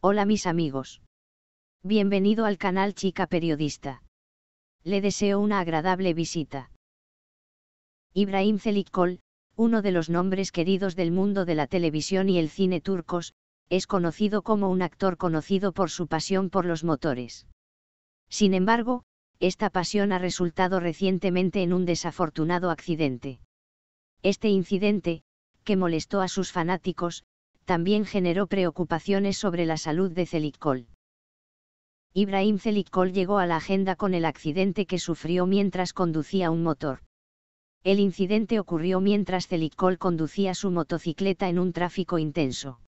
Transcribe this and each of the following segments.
Hola mis amigos. Bienvenido al canal Chica Periodista. Le deseo una agradable visita. Ibrahim zelikol uno de los nombres queridos del mundo de la televisión y el cine turcos, es conocido como un actor conocido por su pasión por los motores. Sin embargo, esta pasión ha resultado recientemente en un desafortunado accidente. Este incidente, que molestó a sus fanáticos, también generó preocupaciones sobre la salud de Celicol. Ibrahim Celicol llegó a la agenda con el accidente que sufrió mientras conducía un motor. El incidente ocurrió mientras Celicol conducía su motocicleta en un tráfico intenso.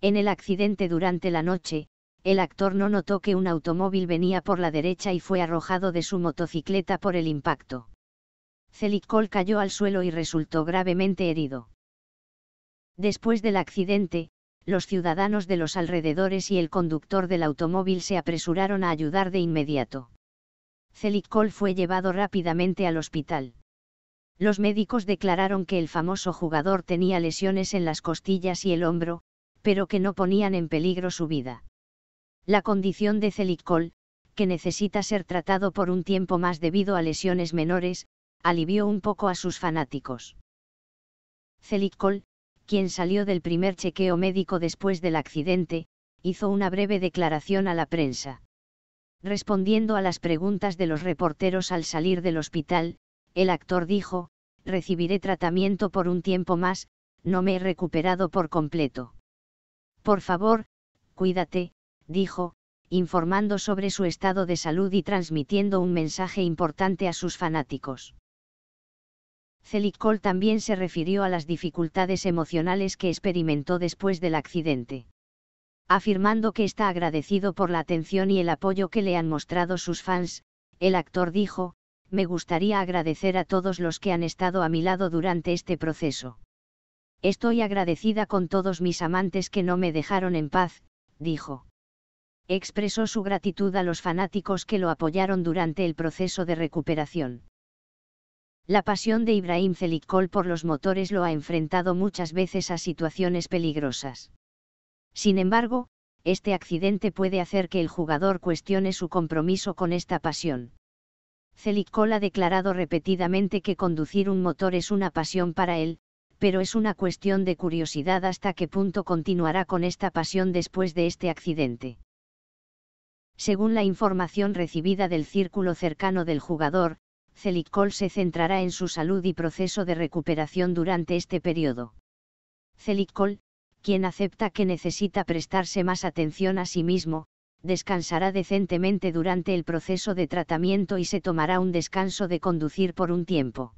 En el accidente durante la noche, el actor no notó que un automóvil venía por la derecha y fue arrojado de su motocicleta por el impacto. Celicol cayó al suelo y resultó gravemente herido. Después del accidente, los ciudadanos de los alrededores y el conductor del automóvil se apresuraron a ayudar de inmediato. Celicol fue llevado rápidamente al hospital. Los médicos declararon que el famoso jugador tenía lesiones en las costillas y el hombro, pero que no ponían en peligro su vida. La condición de Celicol, que necesita ser tratado por un tiempo más debido a lesiones menores, alivió un poco a sus fanáticos. Celicol, quien salió del primer chequeo médico después del accidente, hizo una breve declaración a la prensa. Respondiendo a las preguntas de los reporteros al salir del hospital, el actor dijo, recibiré tratamiento por un tiempo más, no me he recuperado por completo. Por favor, cuídate, dijo, informando sobre su estado de salud y transmitiendo un mensaje importante a sus fanáticos. Celicol también se refirió a las dificultades emocionales que experimentó después del accidente. Afirmando que está agradecido por la atención y el apoyo que le han mostrado sus fans, el actor dijo, me gustaría agradecer a todos los que han estado a mi lado durante este proceso. Estoy agradecida con todos mis amantes que no me dejaron en paz, dijo. Expresó su gratitud a los fanáticos que lo apoyaron durante el proceso de recuperación. La pasión de Ibrahim zelicol por los motores lo ha enfrentado muchas veces a situaciones peligrosas. Sin embargo, este accidente puede hacer que el jugador cuestione su compromiso con esta pasión. zelicol ha declarado repetidamente que conducir un motor es una pasión para él, pero es una cuestión de curiosidad hasta qué punto continuará con esta pasión después de este accidente. Según la información recibida del círculo cercano del jugador, Celicol se centrará en su salud y proceso de recuperación durante este periodo. Celicol, quien acepta que necesita prestarse más atención a sí mismo, descansará decentemente durante el proceso de tratamiento y se tomará un descanso de conducir por un tiempo.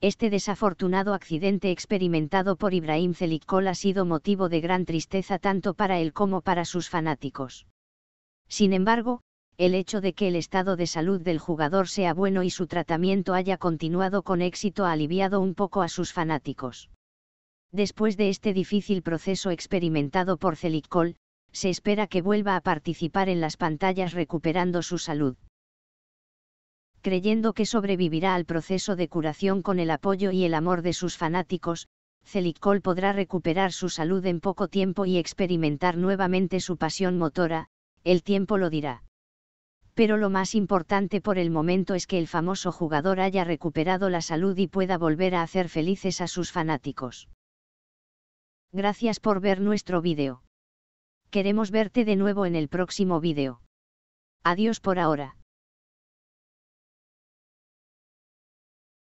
Este desafortunado accidente experimentado por Ibrahim Celicol ha sido motivo de gran tristeza tanto para él como para sus fanáticos. Sin embargo, el hecho de que el estado de salud del jugador sea bueno y su tratamiento haya continuado con éxito ha aliviado un poco a sus fanáticos. Después de este difícil proceso experimentado por Celicol, se espera que vuelva a participar en las pantallas recuperando su salud. Creyendo que sobrevivirá al proceso de curación con el apoyo y el amor de sus fanáticos, Celicol podrá recuperar su salud en poco tiempo y experimentar nuevamente su pasión motora, el tiempo lo dirá pero lo más importante por el momento es que el famoso jugador haya recuperado la salud y pueda volver a hacer felices a sus fanáticos. Gracias por ver nuestro vídeo. Queremos verte de nuevo en el próximo vídeo. Adiós por ahora.